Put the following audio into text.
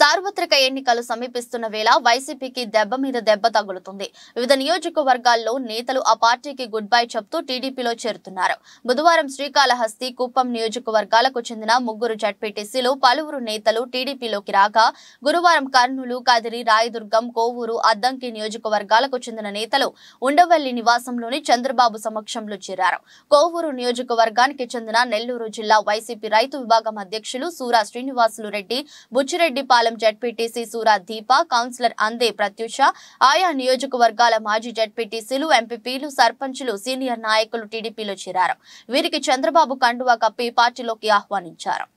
సార్వత్రిక ఎన్నికలు సమీపిస్తున్న వేళ వైసీపీకి దెబ్బ మీద దెబ్బ తగులుతుంది వివిధ నియోజకవర్గాల్లో నేతలు ఆ పార్టీకి గుడ్ బై చెప్తూ టీడీపీలో చేరుతున్నారు బుధవారం శ్రీకాళహస్తి కుప్పం నియోజకవర్గాలకు చెందిన ముగ్గురు జడ్పీటీసీలు పలువురు నేతలు టీడీపీలోకి రాగా గురువారం కర్నూలు కదిరి రాయదుర్గం కోవూరు అద్దంకి నియోజకవర్గాలకు చెందిన నేతలు ఉండవల్లి నివాసంలోని చంద్రబాబు సమక్షంలో చేరారు కోవూరు నియోజకవర్గానికి చెందిన నెల్లూరు జిల్లా వైసీపీ రైతు విభాగం అధ్యక్షులు సూరా శ్రీనివాసులు రెడ్డి బుచ్చిరెడ్డి పాలెం మండలం జడ్పీటీసీ సూరా దీప కౌన్సిలర్ అందే ప్రత్యూష ఆయా నియోజకవర్గాల మాజీ జడ్పీటీసీలు ఎంపీపీలు సర్పంచ్లు సీనియర్ నాయకులు టీడీపీలో చేరారు వీరికి చంద్రబాబు కండువా కప్పి పార్టీలోకి ఆహ్వానించారు